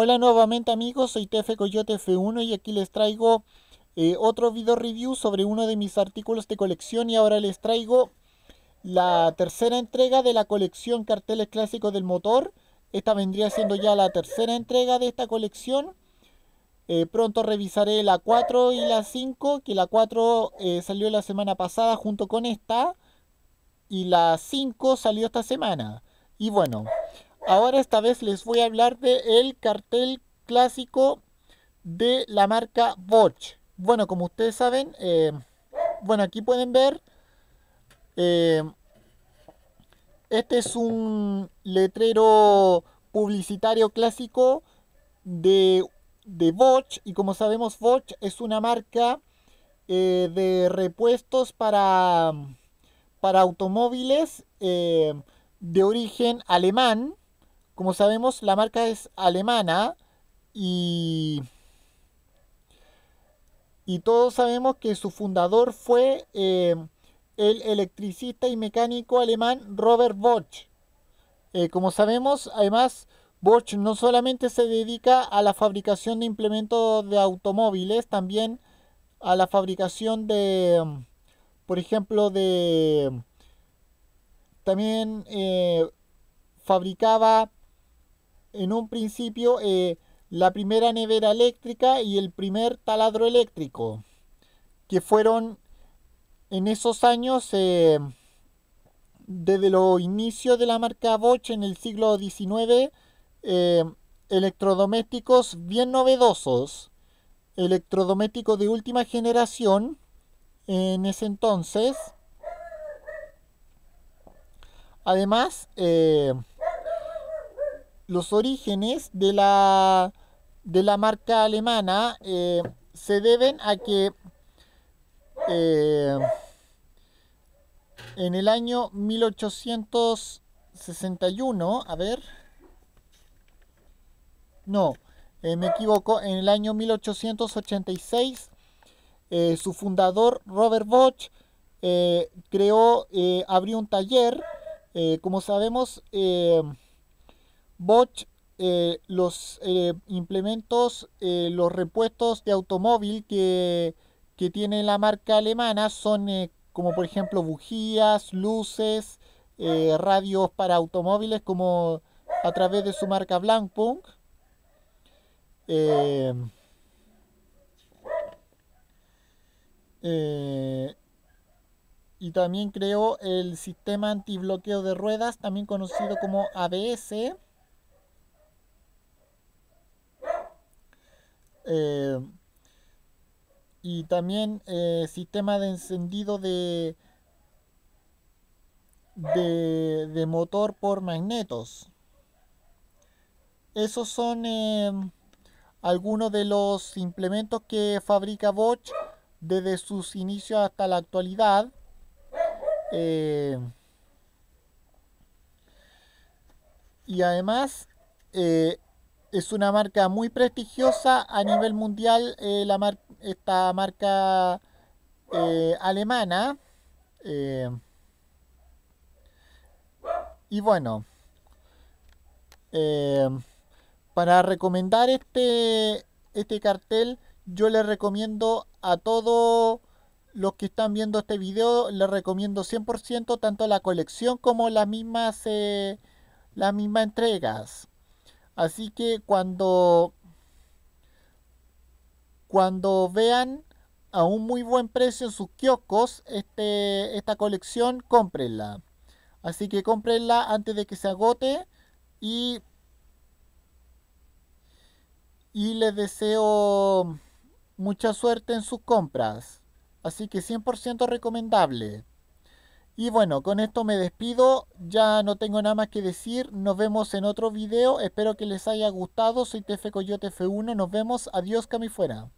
Hola nuevamente amigos, soy TF Coyote F1 y aquí les traigo eh, otro video review sobre uno de mis artículos de colección y ahora les traigo la tercera entrega de la colección carteles clásicos del motor. Esta vendría siendo ya la tercera entrega de esta colección. Eh, pronto revisaré la 4 y la 5, que la 4 eh, salió la semana pasada junto con esta y la 5 salió esta semana. Y bueno, Ahora esta vez les voy a hablar de el cartel clásico de la marca Bosch. Bueno, como ustedes saben, eh, bueno, aquí pueden ver, eh, este es un letrero publicitario clásico de, de Bosch y como sabemos Bosch es una marca eh, de repuestos para, para automóviles de origen alemán como sabemos, la marca es alemana y, todos sabemos que su fundador fue eh, el electricista y mecánico alemán Robert Bosch. Eh, como sabemos, además, Bosch no solamente se dedica a la fabricación de implementos de automóviles, también a la fabricación de, por ejemplo, de... También eh, fabricaba en un principio eh, la primera nevera eléctrica y el primer taladro eléctrico, que fueron en esos años, eh, desde los inicios de la marca Bosch en el siglo XIX, eh, electrodomésticos bien novedosos, electrodomésticos de última generación en ese entonces. Además, los orígenes de la, de la marca alemana eh, se deben a que eh, en el año 1861, a ver, no, eh, me equivoco, en el año 1886, su fundador Robert Bosch creó, abrió un taller, como sabemos, Bosch, eh, los eh, implementos, eh, los repuestos de automóvil que, que, tiene la marca alemana son como por ejemplo bujías, luces, radios para automóviles como a través de su marca Blancpunk. y también creó el sistema antibloqueo de ruedas, también conocido como ABS. Eh, y también eh, sistema de encendido de, de, motor por magnetos. Esos son eh, algunos de los implementos que fabrica Bosch desde sus inicios hasta la actualidad. y además, eh, es una marca muy prestigiosa a nivel mundial, eh, la esta marca eh, alemana. Eh, y bueno, para recomendar este, este cartel, yo le recomiendo a todos los que están viendo este video, le recomiendo 100% tanto la colección como las mismas, las mismas entregas. Así que cuando, cuando vean a un muy buen precio en sus kioscos este, esta colección, cómprenla. Así que cómprenla antes de que se agote y, y les deseo mucha suerte en sus compras. Así que 100% recomendable. Y bueno, con esto me despido, ya no tengo nada más que decir, nos vemos en otro video, espero que les haya gustado, soy TF Coyote F1, nos vemos, adiós Cami fuera.